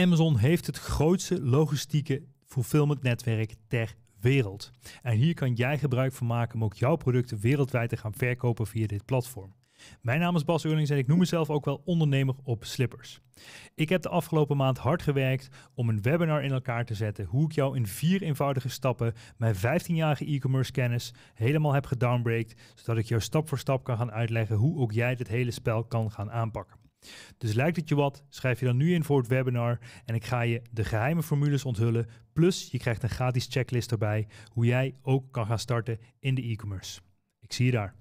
Amazon heeft het grootste logistieke fulfillment netwerk ter wereld. En hier kan jij gebruik van maken om ook jouw producten wereldwijd te gaan verkopen via dit platform. Mijn naam is Bas Eurlings en ik noem mezelf ook wel ondernemer op slippers. Ik heb de afgelopen maand hard gewerkt om een webinar in elkaar te zetten hoe ik jou in vier eenvoudige stappen mijn 15-jarige e-commerce kennis helemaal heb gedownbreakt, zodat ik jou stap voor stap kan gaan uitleggen hoe ook jij dit hele spel kan gaan aanpakken. Dus lijkt het je wat, schrijf je dan nu in voor het webinar en ik ga je de geheime formules onthullen. Plus je krijgt een gratis checklist erbij hoe jij ook kan gaan starten in de e-commerce. Ik zie je daar.